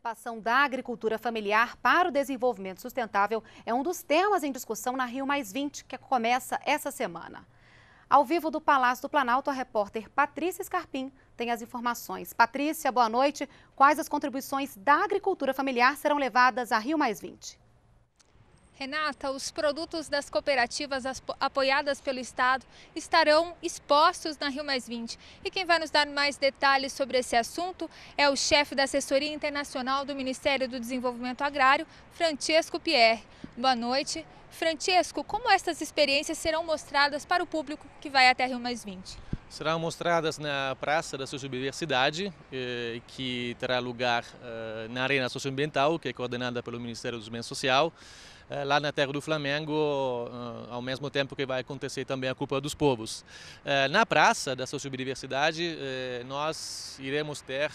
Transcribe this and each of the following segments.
participação da agricultura familiar para o desenvolvimento sustentável é um dos temas em discussão na Rio Mais 20, que começa essa semana. Ao vivo do Palácio do Planalto, a repórter Patrícia Scarpim tem as informações. Patrícia, boa noite. Quais as contribuições da agricultura familiar serão levadas à Rio Mais 20? Renata, os produtos das cooperativas apoiadas pelo Estado estarão expostos na Rio Mais 20. E quem vai nos dar mais detalhes sobre esse assunto é o chefe da assessoria internacional do Ministério do Desenvolvimento Agrário, Francesco Pierre. Boa noite. Francesco, como essas experiências serão mostradas para o público que vai até a Rio Mais 20? serão mostradas na Praça da Sociobiversidade, eh, que terá lugar eh, na Arena Socioambiental, que é coordenada pelo Ministério do Meio Social, eh, lá na terra do Flamengo, ao mesmo tempo que vai acontecer também a Copa dos Povos. Na Praça da Sociobiodiversidade, nós iremos ter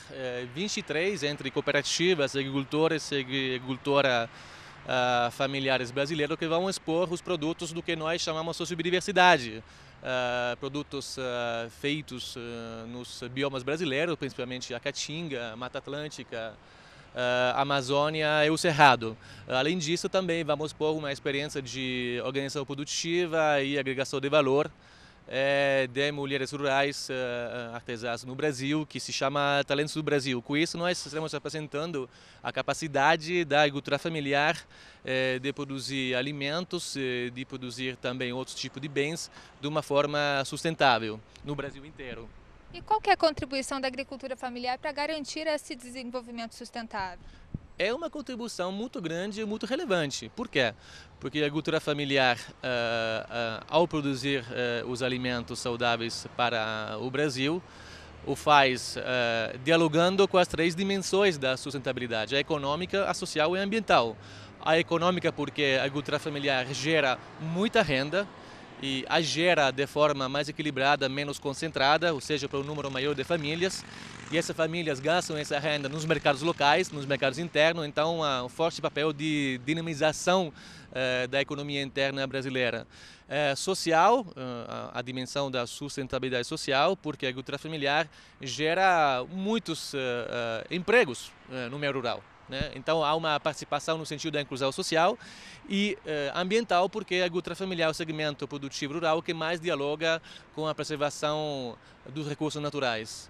23 entre cooperativas, agricultores e agricultora uh, familiares brasileiros que vão expor os produtos do que nós chamamos de biodiversidade, Uh, ah, produtos uh, feitos nos biomas brasileiros, principalmente a Caatinga, Mata Atlântica, Amazônia e o Cerrado. Além disso, também vamos pôr uma experiência de organização produtiva e agregação de valor é, de mulheres rurais eh, eh, artesãs no Brasil, que se chama Talentos do Brasil. Com isso, nós estamos apresentando a capacidade da agricultura familiar eh, de produzir alimentos, de produzir também outros tipos de bens de uma forma sustentável no Brasil inteiro. E qual é a contribuição da agricultura familiar para garantir esse desenvolvimento sustentável? é uma contribuição muito grande e muito relevante. Por quê? Porque a agricultura familiar, uh, uh, ao produzir uh, os alimentos saudáveis para o Brasil, o faz dialogando com as três dimensões da sustentabilidade: a econômica, a social e a ambiental. A econômica, porque a agricultura familiar gera muita renda, e a gera de forma mais equilibrada, menos concentrada, ou seja, para um número maior de famílias. E essas famílias gastam essa renda nos mercados locais, nos mercados internos, então há um forte papel de dinamização eh, da economia interna brasileira. É social, eh, a, dimensão da sustentabilidade social, porque a agricultura familiar gera muitos eh, eh, empregos no meio rural. Né? Então há uma participação no sentido da inclusão social e eh, ambiental, porque a agricultura familiar é o segmento produtivo rural que mais dialoga com a preservação dos recursos naturais.